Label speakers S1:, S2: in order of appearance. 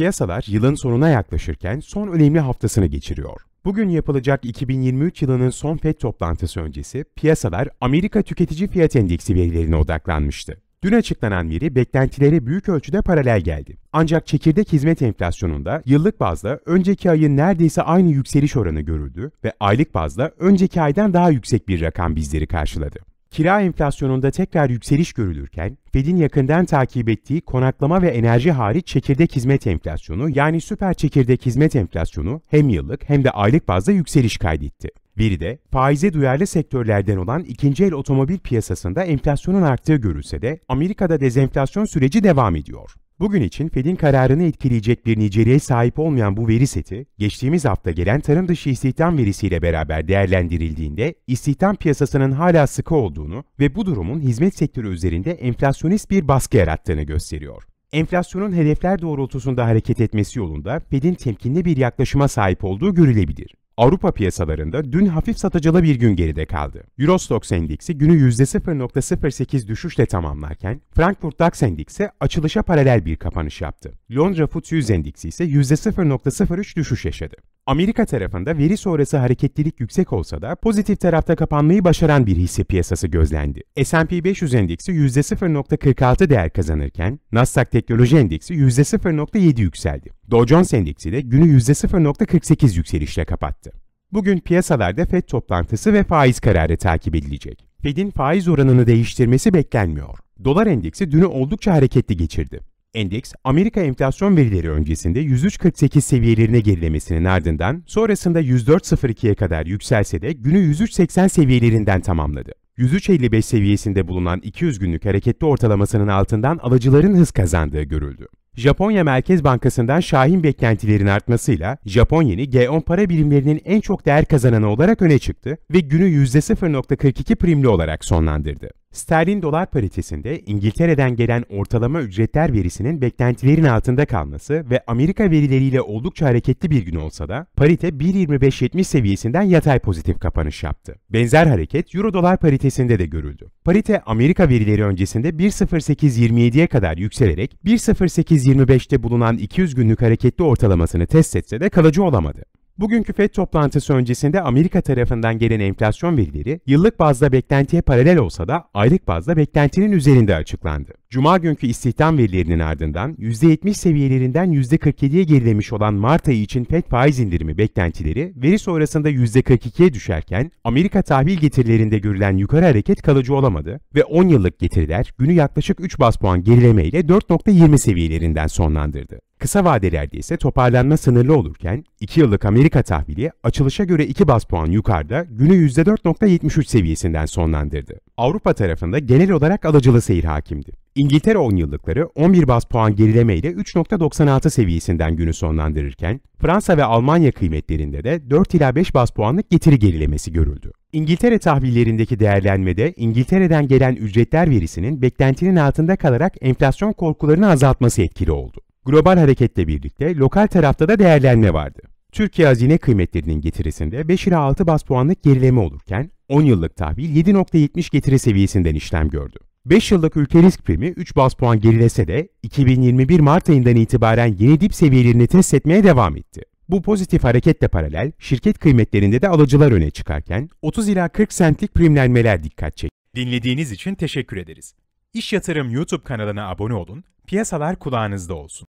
S1: Piyasalar yılın sonuna yaklaşırken son önemli haftasını geçiriyor. Bugün yapılacak 2023 yılının son FED toplantısı öncesi piyasalar Amerika Tüketici Fiyat Endeksi verilerine odaklanmıştı. Dün açıklanan veri beklentilere büyük ölçüde paralel geldi. Ancak çekirdek hizmet enflasyonunda yıllık bazda önceki ayın neredeyse aynı yükseliş oranı görüldü ve aylık bazda önceki aydan daha yüksek bir rakam bizleri karşıladı. Kira enflasyonunda tekrar yükseliş görülürken, Fed'in yakından takip ettiği konaklama ve enerji hariç çekirdek hizmet enflasyonu yani süper çekirdek hizmet enflasyonu hem yıllık hem de aylık bazda yükseliş kaydetti. Veride, faize duyarlı sektörlerden olan ikinci el otomobil piyasasında enflasyonun arttığı görülse de Amerika'da dezenflasyon süreci devam ediyor. Bugün için Fed'in kararını etkileyecek bir niceliğe sahip olmayan bu veri seti, geçtiğimiz hafta gelen tarım dışı istihdam verisiyle beraber değerlendirildiğinde istihdam piyasasının hala sıkı olduğunu ve bu durumun hizmet sektörü üzerinde enflasyonist bir baskı yarattığını gösteriyor. Enflasyonun hedefler doğrultusunda hareket etmesi yolunda Fed'in temkinli bir yaklaşıma sahip olduğu görülebilir. Avrupa piyasalarında dün hafif satıcılı bir gün geride kaldı. Eurostoxx endeksi günü %0.08 düşüşle tamamlarken Frankfurt DAX endeksi açılışa paralel bir kapanış yaptı. Londra FTSE 100 endeksi ise %0.03 düşüş yaşadı. Amerika tarafında veri sonrası hareketlilik yüksek olsa da pozitif tarafta kapanmayı başaran bir hisse piyasası gözlendi. S&P 500 endeksi %0.46 değer kazanırken Nasdaq Teknoloji Endeksi %0.7 yükseldi. Dow Jones Endeksi de günü %0.48 yükselişle kapattı. Bugün piyasalarda FED toplantısı ve faiz kararı takip edilecek. FED'in faiz oranını değiştirmesi beklenmiyor. Dolar endeksi dünü oldukça hareketli geçirdi. Endeks, Amerika enflasyon verileri öncesinde 103.48 seviyelerine gerilemesinin ardından sonrasında 104.02'ye kadar yükselse de günü 103.80 seviyelerinden tamamladı. 103.55 seviyesinde bulunan 200 günlük hareketli ortalamasının altından alıcıların hız kazandığı görüldü. Japonya Merkez Bankası'ndan şahin beklentilerin artmasıyla Japon yeni G10 para birimlerinin en çok değer kazananı olarak öne çıktı ve günü %0.42 primli olarak sonlandırdı. Sterlin dolar paritesinde İngiltere'den gelen ortalama ücretler verisinin beklentilerin altında kalması ve Amerika verileriyle oldukça hareketli bir gün olsa da parite 1.25.70 seviyesinden yatay pozitif kapanış yaptı. Benzer hareket euro dolar paritesinde de görüldü. Parite Amerika verileri öncesinde 1.08.27'ye kadar yükselerek 1.08.25'te bulunan 200 günlük hareketli ortalamasını test etse de kalıcı olamadı. Bugünkü FED toplantısı öncesinde Amerika tarafından gelen enflasyon verileri yıllık bazda beklentiye paralel olsa da aylık bazda beklentinin üzerinde açıklandı. Cuma günkü istihdam verilerinin ardından %70 seviyelerinden %47'ye gerilemiş olan Mart ayı için FED faiz indirimi beklentileri veri sonrasında %42'ye düşerken Amerika tahvil getirilerinde görülen yukarı hareket kalıcı olamadı ve 10 yıllık getiriler günü yaklaşık 3 bas puan gerileme ile 4.20 seviyelerinden sonlandırdı. Kısa vadelerde ise toparlanma sınırlı olurken 2 yıllık Amerika tahvili açılışa göre 2 bas puan yukarıda günü %4.73 seviyesinden sonlandırdı. Avrupa tarafında genel olarak alıcılı seyir hakimdi. İngiltere 10 yıllıkları 11 bas puan gerileme ile 3.96 seviyesinden günü sonlandırırken Fransa ve Almanya kıymetlerinde de 4 ila 5 bas puanlık getiri gerilemesi görüldü. İngiltere tahvillerindeki değerlenmede İngiltere'den gelen ücretler verisinin beklentinin altında kalarak enflasyon korkularını azaltması etkili oldu. Global hareketle birlikte lokal tarafta da değerlenme vardı. Türkiye hazine kıymetlerinin getirisinde 5 ila 6 bas puanlık gerileme olurken 10 yıllık tahvil 7.70 getiri seviyesinden işlem gördü. 5 yıllık ülke risk primi 3 bas puan gerilese de 2021 Mart ayından itibaren yeni dip seviyelerini test etmeye devam etti. Bu pozitif hareketle paralel şirket kıymetlerinde de alıcılar öne çıkarken 30 ila 40 sentlik primlenmeler dikkat çekti. Dinlediğiniz için teşekkür ederiz. İş Yatırım YouTube kanalına abone olun, piyasalar kulağınızda olsun.